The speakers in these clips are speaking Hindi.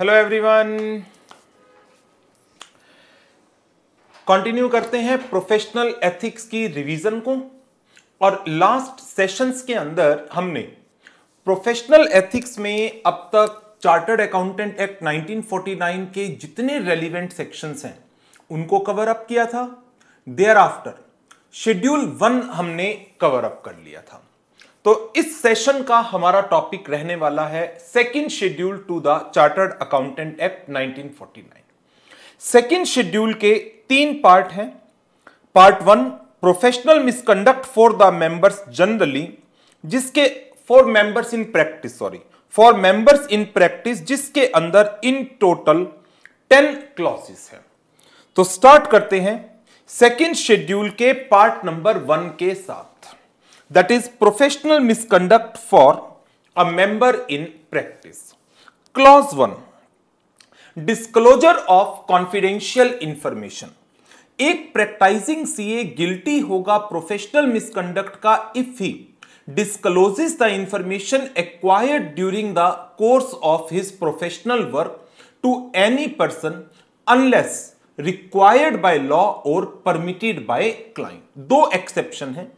हेलो एवरीवन कंटिन्यू करते हैं प्रोफेशनल एथिक्स की रिवीजन को और लास्ट सेशंस के अंदर हमने प्रोफेशनल एथिक्स में अब तक चार्टर्ड अकाउंटेंट एक्ट 1949 के जितने रेलिवेंट सेक्शंस हैं उनको कवर अप किया था देयर आफ्टर शेड्यूल वन हमने कवर अप कर लिया था तो इस सेशन का हमारा टॉपिक रहने वाला है second schedule to the chartered accountant act 1949 second schedule के तीन पार्ट हैं part one professional misconduct for the members generally जिसके for members in practice sorry for members in practice जिसके अंदर इन टोटल टेन क्लॉसेस हैं तो स्टार्ट करते हैं सेकेंड शेड्यूल के पार्ट नंबर वन के साथ that is professional misconduct for a member in practice. Clause 1 Disclosure of confidential information. एक प्रैक्टाइजिंग सीए गिल्टी होगा प्रोफेशनल मिसकंडक्ट का if he discloses the information acquired during the course of his professional work to any person unless required by law और परमिटेड बाय क्लाइंट दो एक्सेप्शन है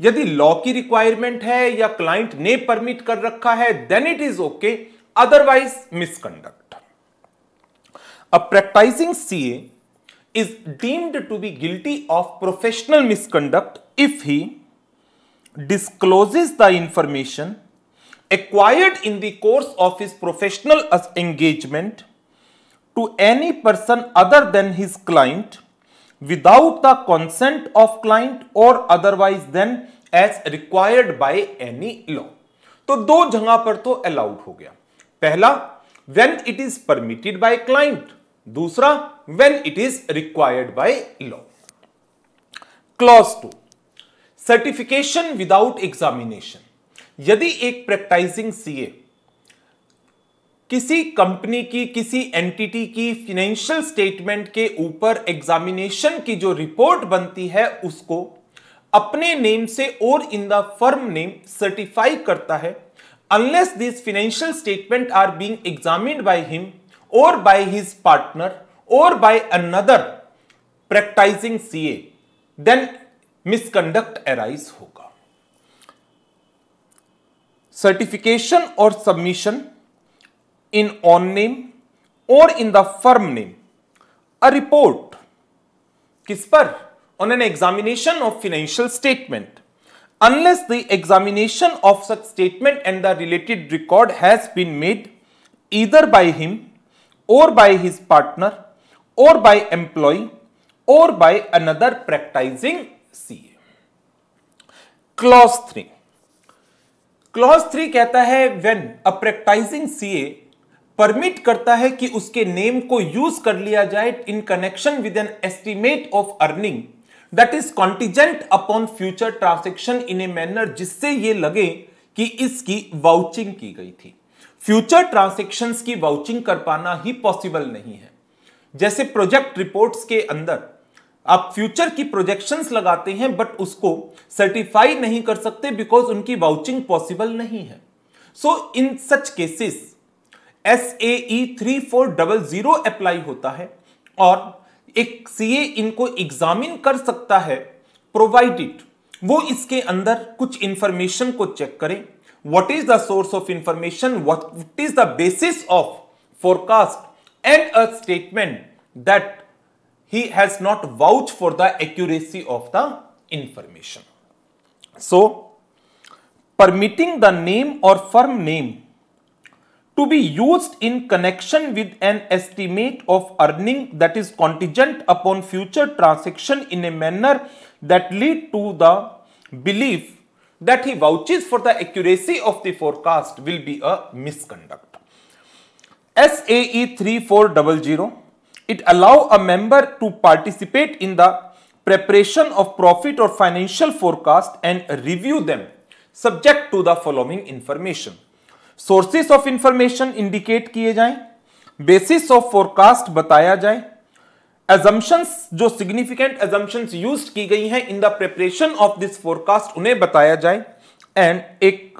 यदि लॉ की रिक्वायरमेंट है या क्लाइंट ने परमिट कर रखा है then it is okay otherwise misconduct a practising CA is deemed to be guilty of professional misconduct if he discloses the information acquired in the course of his professional engagement to any person other than his client without the consent of client or otherwise then as required by any law तो दो जगह पर तो अलाउड हो गया पहला when it is permitted by client दूसरा when it is required by law clause two certification without examination यदि एक प्रैक्टाइजिंग सीए किसी कंपनी की किसी एंटिटी की फिनेंशियल स्टेटमेंट के ऊपर एग्जामिनेशन की जो रिपोर्ट बनती है उसको अपने नेम से और in the firm name certify करता है unless this financial statement are being examined by him और बाय हिज पार्टनर और by another practising CA then misconduct arise होगा सर्टिफिकेशन और सबमिशन इन ऑन नेम और in the firm name a report किस पर on an examination of financial statement unless the examination of such statement and the related record has been made either by him और बाय हिज पार्टनर और बाय एम्प्लॉय और by another practising C A clause three clause three कहता है when a practising C A permit करता है कि उसके नेम को यूज कर लिया जाए in connection with an estimate of earning that is contingent upon future transaction in a manner जिससे ये लगे कि इसकी वाउचिंग की गई थी फ्यूचर ट्रांसेक्शन की वाउचिंग कर पाना ही पॉसिबल नहीं है जैसे प्रोजेक्ट रिपोर्ट के अंदर आप फ्यूचर की प्रोजेक्शन लगाते हैं बट उसको सर्टिफाई नहीं कर सकते बिकॉज उनकी वाउचिंग पॉसिबल नहीं है so in such cases S A three four double zero apply होता है और एक सी ए इनको एग्जामिन कर सकता है प्रोवाइडेड वो इसके अंदर कुछ इंफॉर्मेशन को चेक करें what is the source of information what is the basis of forecast and a statement that he has not vouch for the accuracy of the information so permitting the name और firm name to be used in connection with an estimate of earning that is contingent upon future transaction in a manner that lead to the belief that he vouches for the accuracy of the forecast will be a misconduct. SAE 3400, it allow a member to participate in the preparation of profit or financial forecast and review them subject to the following information. Sources of information indicate किए जाएं, बेसिस ऑफ फोरकास्ट बताया जाए एजम्पन्स जो सिग्निफिकेंट एजम्पन यूज की गई हैं in the preparation of this forecast उन्हें बताया जाए एंड एक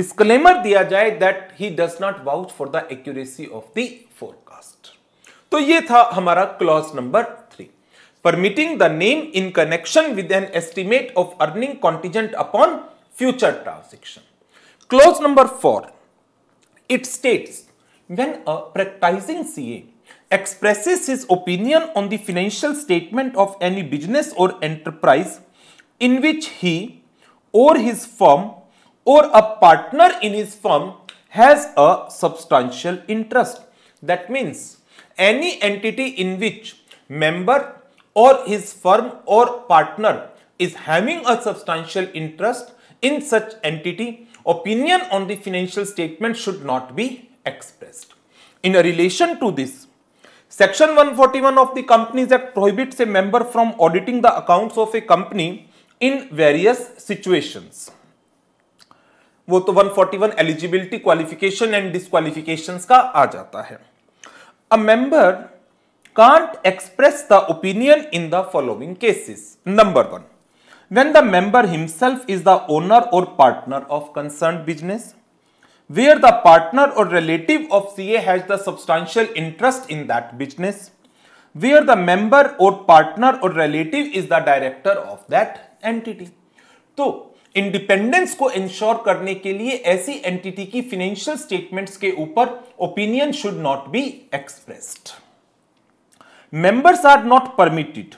डिस्कलेमर दिया जाए that he does not vouch for the accuracy of the forecast तो ये था हमारा clause number three permitting the name in connection with an estimate of earning contingent upon future transaction Clause number 4, it states, when a practicing CA expresses his opinion on the financial statement of any business or enterprise in which he or his firm or a partner in his firm has a substantial interest. That means any entity in which member or his firm or partner is having a substantial interest in such entity opinion on the financial statement should not be expressed. In relation to this, Section 141 of the Companies Act prohibits a member from auditing the accounts of a company in various situations. वो तो 141 एलिजिबिलिटी क्वालिफिकेशन एंड डिस्कालिफिकेशन का आ जाता है a member can't express the opinion in the following cases number one when the member himself is the owner or partner of concerned business, where the partner or relative of CA has the substantial interest in that business, where the member or partner or relative is the director of that entity. to independence को इंश्योर करने के लिए ऐसी एंटिटी की फिनेंशियल स्टेटमेंट्स के ऊपर opinion should not be expressed members are not permitted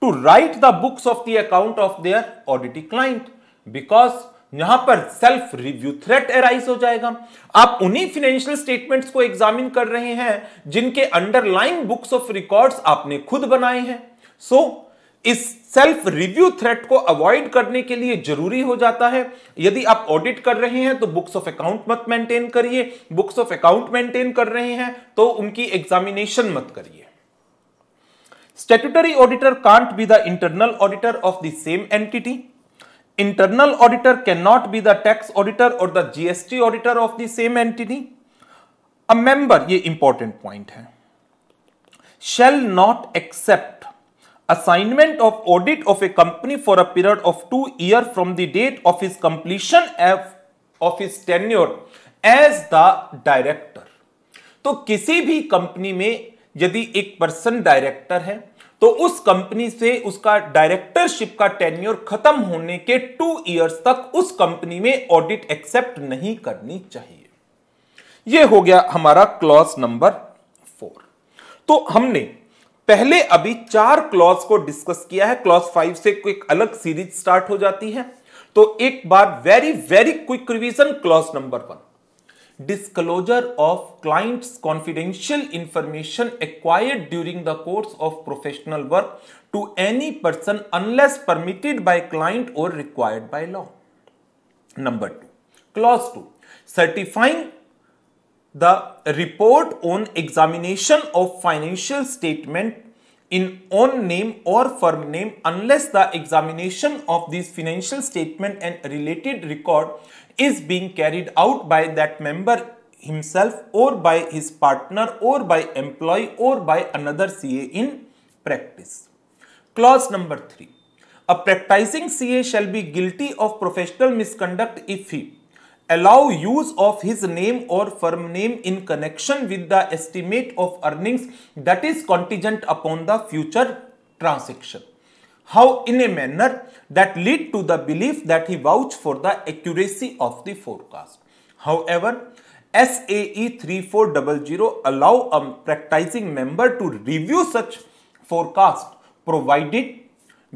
to write the books of the account of their auditee client because यहां पर सेल्फ रिव्यू थ्रेट एराइज हो जाएगा आप उन्हीं फाइनेंशियल स्टेटमेंट्स को एग्जामिन कर रहे हैं जिनके अंडरलाइन बुक्स ऑफ रिकॉर्ड्स आपने खुद बनाए हैं सो so, इस सेल्फ रिव्यू थ्रेट को अवॉइड करने के लिए जरूरी हो जाता है यदि आप ऑडिट कर रहे हैं तो बुक्स ऑफ अकाउंट मत मेंटेन करिए बुक्स ऑफ अकाउंट मेंटेन कर रहे हैं तो उनकी एग्जामिनेशन मत करिए Statutory auditor can't be the internal auditor of the same entity. Internal auditor cannot be the tax auditor or the GST auditor of the same entity. A member, ये important point है shall not accept assignment of audit of a company for a period of two year from the date of his completion of his tenure as the director. तो किसी भी कंपनी में यदि एक पर्सन डायरेक्टर है तो उस कंपनी से उसका डायरेक्टरशिप का टेन्योर खत्म होने के टू इयर्स तक उस कंपनी में ऑडिट एक्सेप्ट नहीं करनी चाहिए यह हो गया हमारा क्लॉज नंबर फोर तो हमने पहले अभी चार क्लॉज को डिस्कस किया है क्लॉज फाइव से एक अलग सीरीज स्टार्ट हो जाती है तो एक बार very very quick revision clause number one disclosure of client's confidential information acquired during the course of professional work to any person unless permitted by client or required by law. Number 2. Clause 2. Certifying the report on examination of financial statement in own name or firm name unless the examination of this financial statement and related record is being carried out by that member himself or by his partner or by employee or by another CA in practice. Clause number 3. A practicing CA shall be guilty of professional misconduct if he allow use of his name or firm name in connection with the estimate of earnings that is contingent upon the future transaction how in a manner that lead to the belief that he vouched for the accuracy of the forecast. However, SAE 3400 allow a practicing member to review such forecast provided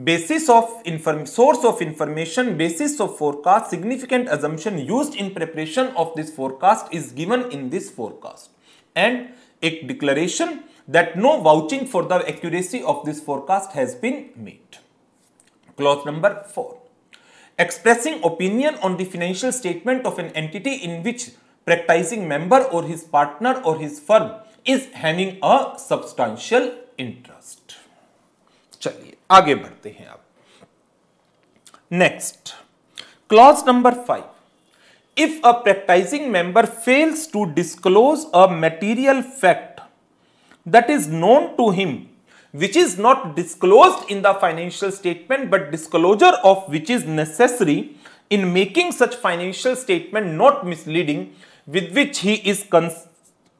basis of inform source of information basis of forecast significant assumption used in preparation of this forecast is given in this forecast and a declaration that no vouching for the accuracy of this forecast has been made Clause number 4. Expressing opinion on the financial statement of an entity in which practicing member or his partner or his firm is having a substantial interest. चलिए आगे बढ़ते हैं आप Next, clause number five: if a practicing member fails to disclose a material fact that is known to him which is not disclosed in the financial statement but disclosure of which is necessary in making such financial statement not misleading with which he is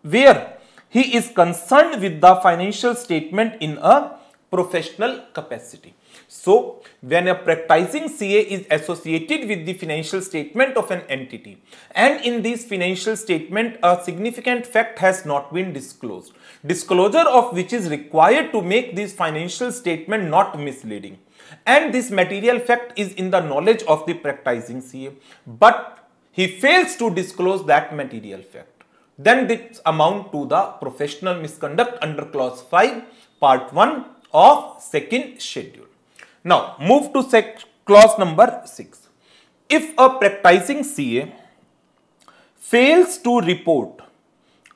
where he is concerned with the financial statement in a professional capacity. So, when a practicing CA is associated with the financial statement of an entity and in this financial statement a significant fact has not been disclosed, disclosure of which is required to make this financial statement not misleading and this material fact is in the knowledge of the practicing CA but he fails to disclose that material fact. Then this amount to the professional misconduct under clause 5 part 1 of second schedule. Now move to sec clause number 6. If a practicing CA fails to report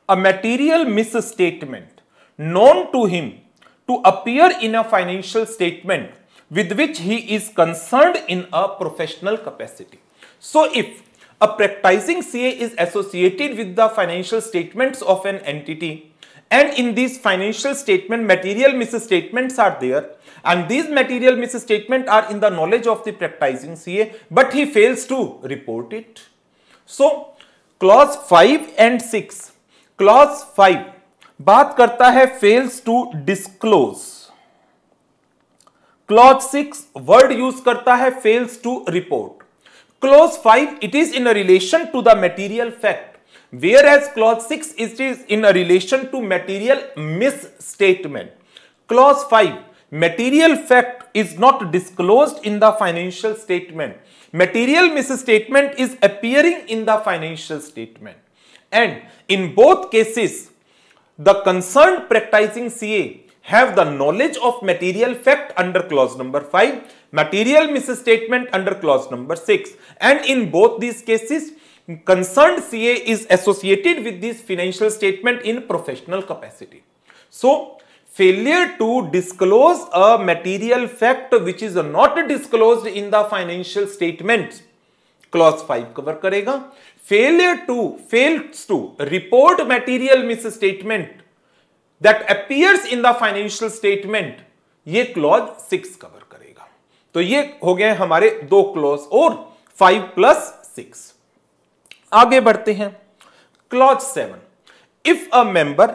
a material misstatement known to him to appear in a financial statement with which he is concerned in a professional capacity. So if a practicing CA is associated with the financial statements of an entity and in these financial statement, material misstatements are there. And these material misstatements are in the knowledge of the practicing CA, but he fails to report it. So, clause 5 and 6. Clause 5 बात करता है fails to disclose. Clause six, word use करता है fails to report. Clause five, it is in relation to the material fact. Whereas clause 6 is in a relation to material misstatement. Clause 5 material fact is not disclosed in the financial statement. Material misstatement is appearing in the financial statement. And in both cases, the concerned practicing CA have the knowledge of material fact under clause number 5, material misstatement under clause number 6. And in both these cases, concern C is associated with this financial statement in professional capacity so failure to disclose a material fact which is not disclose in the financial statement clause five cover करेगा failure to fail to report material misstatement that appears in the financial statement ये क्लॉज सिक्स कवर करेगा तो ये हो गए हमारे दो क्लॉज और फाइव प्लस सिक्स आगे बढ़ते हैं clause seven if a member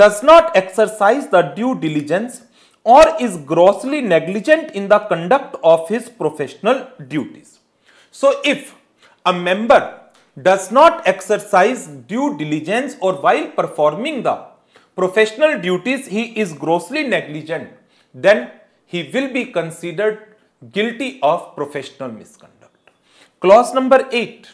does not exercise the due diligence और is grossly negligent in the conduct of his professional duties so if a member does not exercise due diligence और while performing the professional duties he is grossly negligent then he will be considered guilty of professional misconduct clause number eight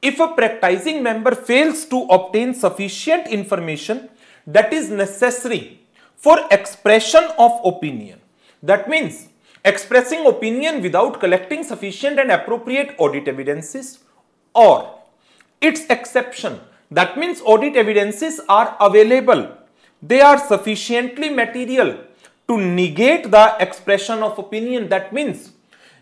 If a practicing member fails to obtain sufficient information that is necessary for expression of opinion, that means expressing opinion without collecting sufficient and appropriate audit evidences or its exception, that means audit evidences are available, they are sufficiently material to negate the expression of opinion, that means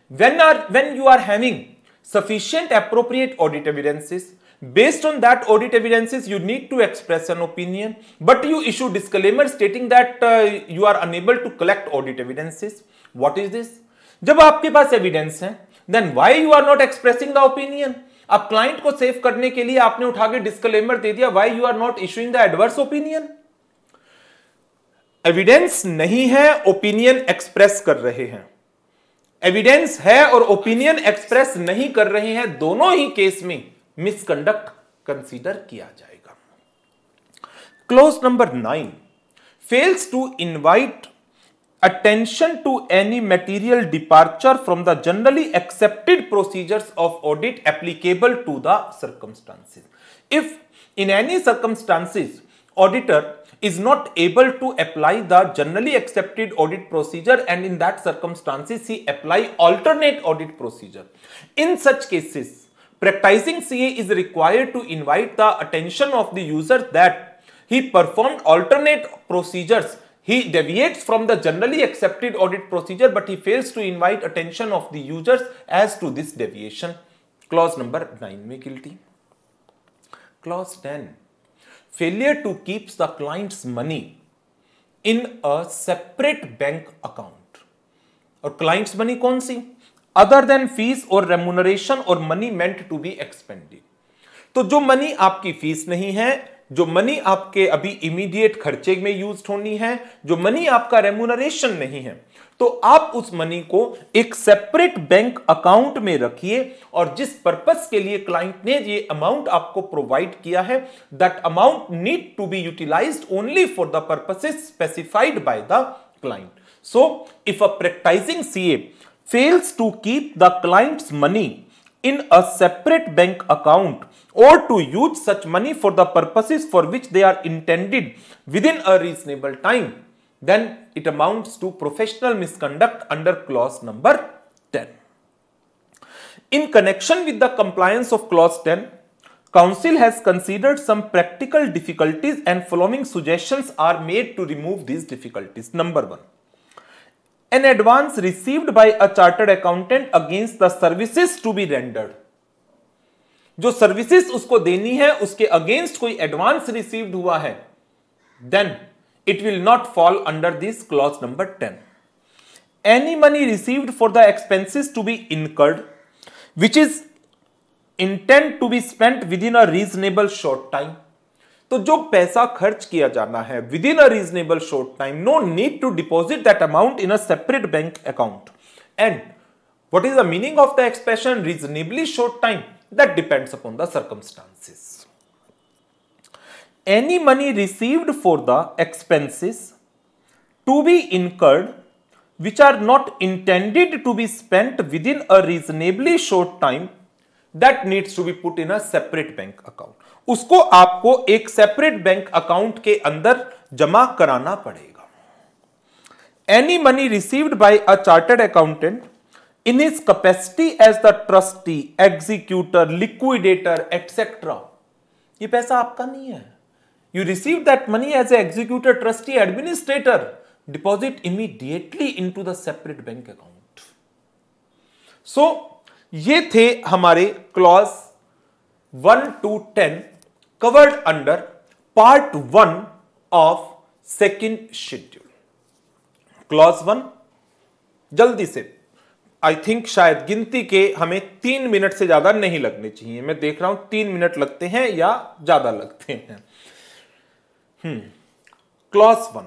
when, are, when you are having sufficient appropriate audit evidences. Based on that audit evidences, you need to express an opinion, but you issue disclaimer stating that uh, you are unable to collect audit evidences. What is this? जब आपके पास एविडेंस है then why you are not expressing the opinion अब क्लाइंट को सेव करने के लिए आपने उठा के डिस्क्लेमर दे दिया why you are not issuing the adverse opinion evidence नहीं है ओपिनियन एक्सप्रेस कर रहे हैं एविडेंस है और ओपिनियन एक्सप्रेस नहीं कर रहे हैं दोनों ही केस में मिसकंडक्ट कंसीडर किया जाएगा clause number nine fails to invite attention to any material departure from the generally accepted procedures of audit applicable to the circumstances if in any circumstances auditor is not able to apply the generally accepted audit procedure and in that circumstances he apply alternate audit procedure. In such cases, practicing CA is required to invite the attention of the user that he performed alternate procedures he deviates from the generally accepted audit procedure but he fails to invite attention of the users as to this deviation. Clause number 9 में guilty. Clause 10. Failure to keep the client's money in a separate bank account और क्लाइंट्स मनी कौन सी अदर देन फीस और रेमुनरेशन और money meant to be expended तो जो मनी आपकी फीस नहीं है जो मनी आपके अभी इमीडिएट खर्चे में यूज होनी है जो मनी आपका रेमुनरेशन नहीं है तो आप उस मनी को एक सेपरेट बैंक अकाउंट में रखिए और जिस पर्पस के लिए क्लाइंट ने ये अमाउंट आपको प्रोवाइड किया है that amount need to be utilise only for the purposes specified by the client so if a practising CA fails to keep the client's money in a separate bank account or to use such money for the purposes for which they are intended within a reasonable time, then it amounts to professional misconduct under clause number 10. In connection with the compliance of clause 10, Council has considered some practical difficulties and following suggestions are made to remove these difficulties. Number 1. An advance received by a chartered accountant against the services to be rendered जो सर्विसेज उसको देनी है उसके अगेंस्ट कोई एडवांस रिसीव्ड हुआ है then it will not fall under this clause number ten any money received for the expenses to be incurred which is intent to be spent within a reasonable short time तो जो पैसा खर्च किया जाना है within a reasonable short time no need to deposit that amount in a separate bank account and what is the meaning of the expression reasonably short time that depends upon the circumstances. Any money received for the expenses to be incurred which are not intended to be spent within a reasonably short time that needs to be put in a separate bank account. उसको आपको एक सेपरेट बैंक अकाउंट के अंदर जमा कराना पड़ेगा any money received by a chartered accountant in his capacity as the trustee executor liquidator etc ये पैसा आपका नहीं है you receive that money as a executor trustee administrator deposit immediately into the separate bank account so ये थे हमारे clause 1 to 10 covered under part 1 of second schedule clause 1 जल्दी से आई थिंक शायद गिनती के हमें तीन मिनट से ज्यादा नहीं लगने चाहिए मैं देख रहा हूं तीन मिनट लगते हैं या ज्यादा लगते हैं clause one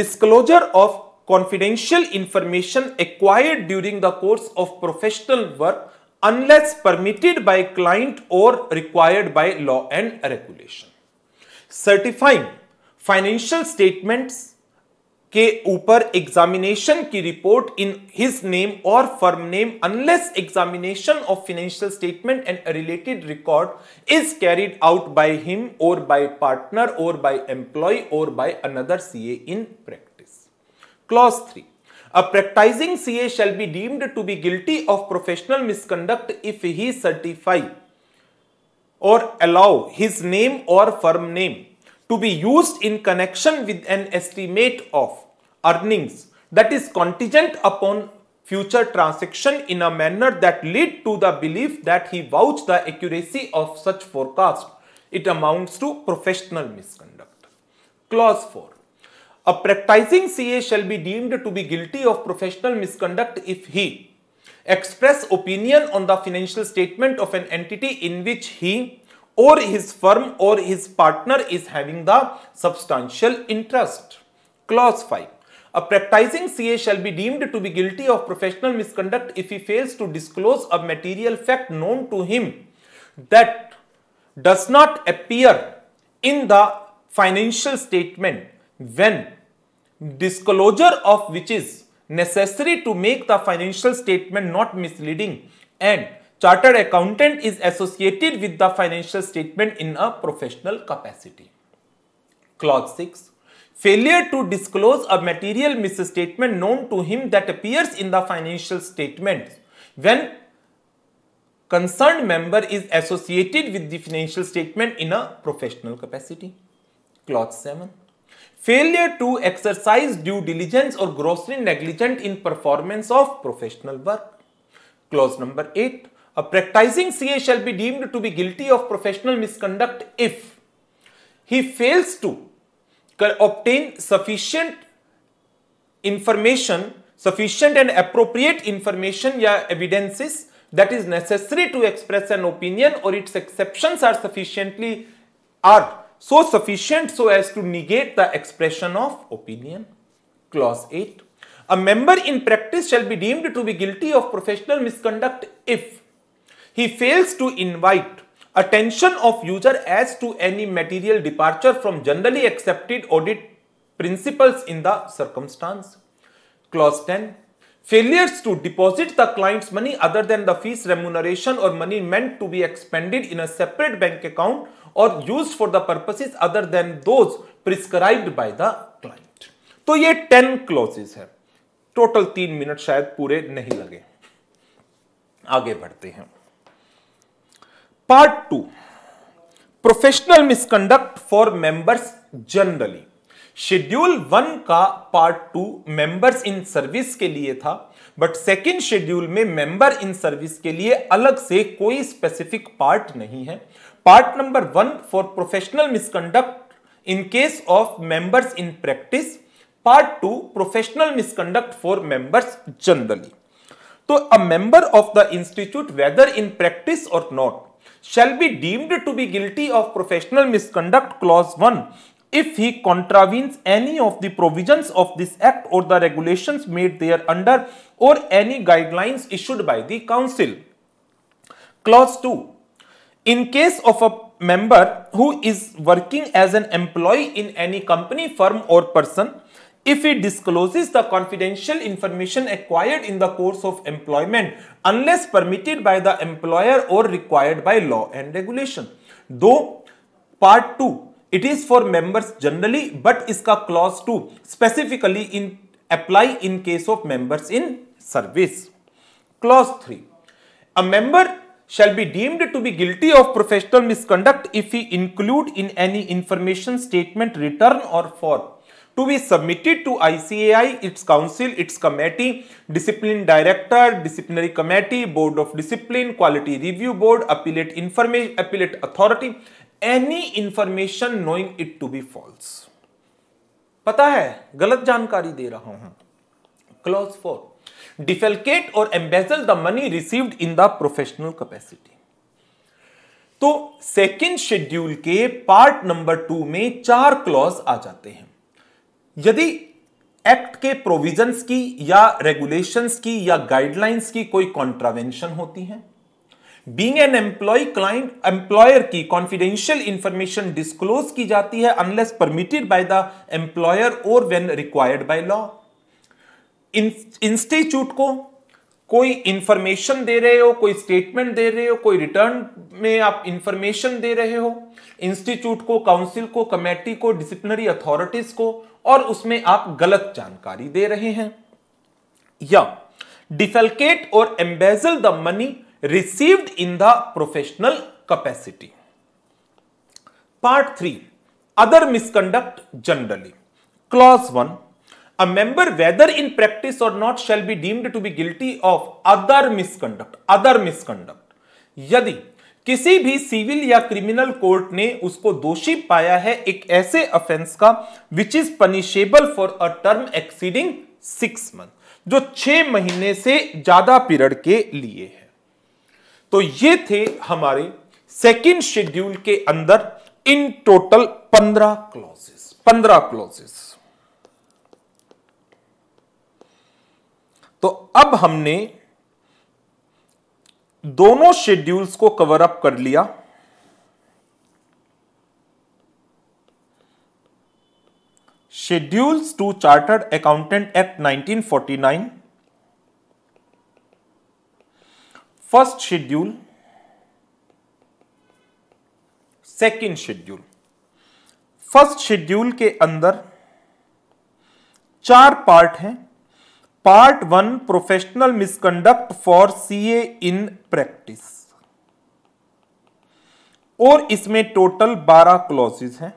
disclosure of confidential information acquired during the course of professional work unless permitted by client और required by law and regulation certifying financial statements के ऊपर एग्जामिनेशन की रिपोर्ट इन हिज नेम और firm name unless examination of financial statement and related record is carried out by him और बाय पार्टनर और बाय एम्प्लॉय और by another CA in practice clause three A practicing CA shall be deemed to be guilty of professional misconduct if he certify or allow his name or firm name to be used in connection with an estimate of earnings that is contingent upon future transaction in a manner that lead to the belief that he vouched the accuracy of such forecast. It amounts to professional misconduct. Clause 4. A practicing CA shall be deemed to be guilty of professional misconduct if he express opinion on the financial statement of an entity in which he or his firm or his partner is having the substantial interest. Clause 5. A practicing CA shall be deemed to be guilty of professional misconduct if he fails to disclose a material fact known to him that does not appear in the financial statement when disclosure of which is necessary to make the financial statement not misleading and chartered accountant is associated with the financial statement in a professional capacity. Clause 6. Failure to disclose a material misstatement known to him that appears in the financial statements when concerned member is associated with the financial statement in a professional capacity. Clause 7. Failure to exercise due diligence or grossly negligent in performance of professional work. Clause number 8 a practicing CA shall be deemed to be guilty of professional misconduct if he fails to obtain sufficient information, sufficient and appropriate information or evidences that is necessary to express an opinion or its exceptions are sufficiently are so sufficient so as to negate the expression of opinion. Clause 8. A member in practice shall be deemed to be guilty of professional misconduct if he fails to invite attention of user as to any material departure from generally accepted audit principles in the circumstance. Clause 10. Failures to deposit the client's money other than the fees remuneration or money meant to be expended in a separate bank account or used for the purposes other than those prescribed by the client. तो ये 10 clauses है टोटल तीन मिनट शायद पूरे नहीं लगे आगे बढ़ते हैं part two professional misconduct for members generally schedule one का part two members in service के लिए था बट सेकेंड शेड्यूल में मेंबर इन सर्विस के लिए अलग से कोई स्पेसिफिक पार्ट नहीं है part number one for professional misconduct in case of members in practice part two professional misconduct for members generally तो a member of the institute whether in practice और not shall be deemed to be guilty of professional misconduct clause 1 if he contravenes any of the provisions of this act or the regulations made thereunder or any guidelines issued by the council. Clause 2. In case of a member who is working as an employee in any company, firm or person if it discloses the confidential information acquired in the course of employment unless permitted by the employer or required by law and regulation. Though part 2 it is for members generally but iska clause 2 specifically in apply in case of members in service. Clause 3 a member shall be deemed to be guilty of professional misconduct if he include in any information statement return or for to be submitted to ICAI, its council, its committee, discipline director, disciplinary committee, board of discipline, quality review board, appellate information, appellate authority, any information knowing it to be false. पता है गलत जानकारी दे रहा हूं क्लॉज फोर डिफेलकेट और embezzle the money received in the professional capacity तो सेकेंड शेड्यूल के पार्ट नंबर टू में चार क्लॉज आ जाते हैं यदि एक्ट के प्रोविजंस की या रेगुलेशंस की या गाइडलाइंस की कोई कॉन्ट्रावेंशन होती है being an employ client employer की कॉन्फिडेंशियल इंफॉर्मेशन डिस्क्लोज की जाती है unless permitted by the employer और when required by law institute को कोई इंफॉर्मेशन दे रहे हो कोई स्टेटमेंट दे रहे हो कोई रिटर्न में आप इंफॉर्मेशन दे रहे हो इंस्टीट्यूट को काउंसिल को कमेटी को डिसिप्लिनरी अथॉरिटीज को और उसमें आप गलत जानकारी दे रहे हैं या डिफेलकेट और embezzle the money received in the professional capacity part three other misconduct generally clause one a member whether in practice or not shall be deemed to be guilty of other misconduct other misconduct यदि किसी भी सिविल या क्रिमिनल कोर्ट ने उसको दोषी पाया है एक ऐसे ऑफेंस का which is punishable for a term exceeding six month जो छह महीने से ज्यादा पीरियड के लिए है तो ये थे हमारे सेकेंड शेड्यूल के अंदर इन टोटल पंद्रह क्लॉजेस पंद्रह क्लॉजेस तो अब हमने दोनों शेड्यूल्स को कवर अप कर लिया schedules to chartered accountant act 1949 first schedule second schedule first schedule के अंदर चार पार्ट हैं part one professional misconduct for CA in practice और इसमें टोटल बारह क्लॉजेज हैं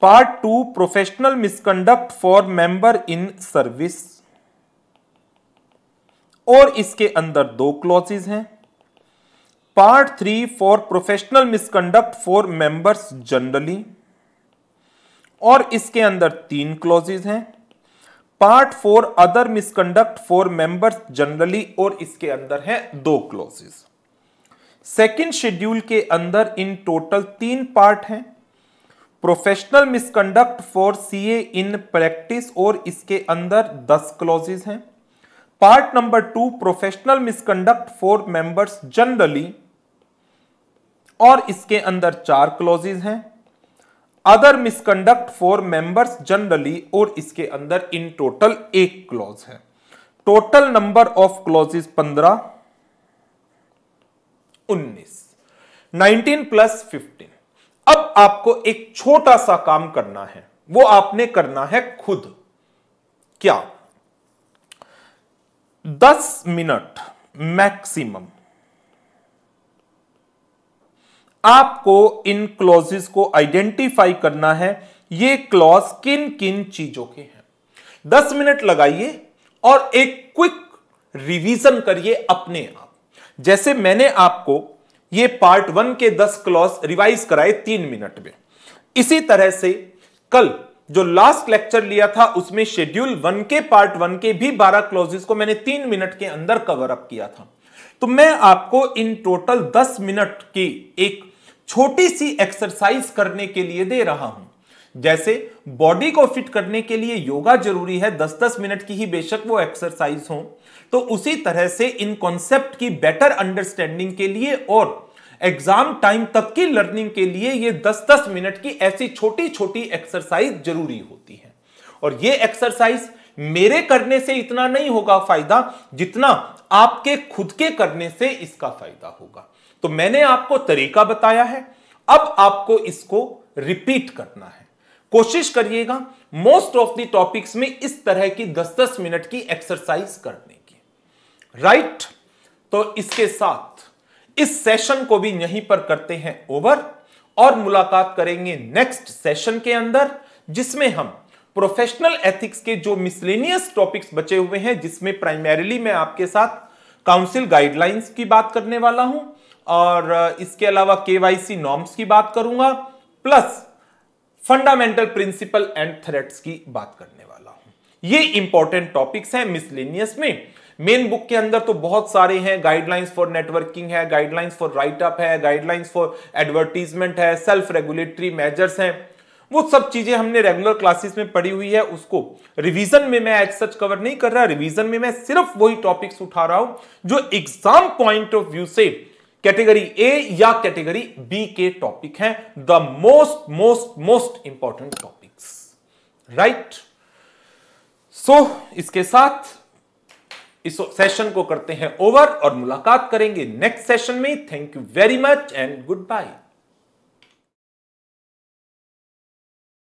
part two professional misconduct for member in service और इसके अंदर दो क्लॉजेज हैं part three for professional misconduct for members generally और इसके अंदर तीन क्लॉजेज हैं part four other misconduct for members generally और इसके अंदर है दो क्लॉजेस सेकेंड शेड्यूल के अंदर इन टोटल तीन पार्ट हैं professional misconduct for CA in practice और इसके अंदर दस क्लॉजेज हैं part number two professional misconduct for members generally और इसके अंदर चार क्लॉजेज हैं other misconduct for members generally और इसके अंदर इन टोटल एक क्लॉज है टोटल नंबर ऑफ क्लॉजेज पंद्रह उन्नीस नाइनटीन प्लस फिफ्टीन अब आपको एक छोटा सा काम करना है वो आपने करना है खुद क्या दस मिनट मैक्सिमम आपको इन क्लॉजेस को आइडेंटिफाई करना है ये क्लॉज किन किन चीजों के हैं दस मिनट लगाइए और एक क्विक रिवीजन करिए अपने आप जैसे मैंने आपको ये पार्ट वन के दस क्लॉज रिवाइज कराए तीन मिनट में इसी तरह से कल जो लास्ट लेक्चर लिया था उसमें शेड्यूल वन के पार्ट वन के भी बारह क्लॉजेस को मैंने तीन मिनट के अंदर कवर अप किया था तो मैं आपको इन टोटल दस मिनट की एक छोटी सी एक्सरसाइज करने के लिए दे रहा हूं जैसे बॉडी को फिट करने के लिए योगा जरूरी है 10-10 मिनट की ही बेशक वो एक्सरसाइज हो तो उसी तरह से इन कॉन्सेप्ट की बेटर अंडरस्टैंडिंग के लिए और एग्जाम टाइम तक की लर्निंग के लिए ये 10-10 मिनट की ऐसी छोटी छोटी एक्सरसाइज जरूरी होती है और ये एक्सरसाइज मेरे करने से इतना नहीं होगा फायदा जितना आपके खुद के करने से इसका फायदा होगा तो मैंने आपको तरीका बताया है अब आपको इसको रिपीट करना है कोशिश करिएगा मोस्ट ऑफ द टॉपिक्स में इस तरह की 10-10 मिनट की एक्सरसाइज करने की राइट right? तो इसके साथ इस सेशन को भी यहीं पर करते हैं ओवर और मुलाकात करेंगे नेक्स्ट सेशन के अंदर जिसमें हम प्रोफेशनल एथिक्स के जो मिसलेनियस टॉपिक्स बचे हुए हैं जिसमें प्राइमेरिली मैं आपके साथ काउंसिल गाइडलाइंस की बात करने वाला हूं और इसके अलावा केवाईसी नॉर्म्स की बात करूंगा plus fundamental principle and threats की बात करने वाला हूं ये इंपॉर्टेंट टॉपिक्स हैं मिसलेनियस में मेन बुक के अंदर तो बहुत सारे हैं गाइडलाइंस फॉर नेटवर्किंग है गाइडलाइंस फॉर राइट अप है गाइडलाइंस फॉर एडवर्टीजमेंट है सेल्फ रेगुलेटरी मेजर्स हैं वो सब चीजें हमने रेगुलर क्लासेस में पढ़ी हुई है उसको रिवीजन में मैं एज सच कवर नहीं कर रहा रिवीजन में मैं सिर्फ वही टॉपिक्स उठा रहा हूं जो एग्जाम पॉइंट ऑफ व्यू से कैटेगरी ए या कैटेगरी बी के टॉपिक हैं the most most most important topics right so इसके साथ इस सेशन को करते हैं ओवर और मुलाकात करेंगे नेक्स्ट सेशन में thank you very much and good bye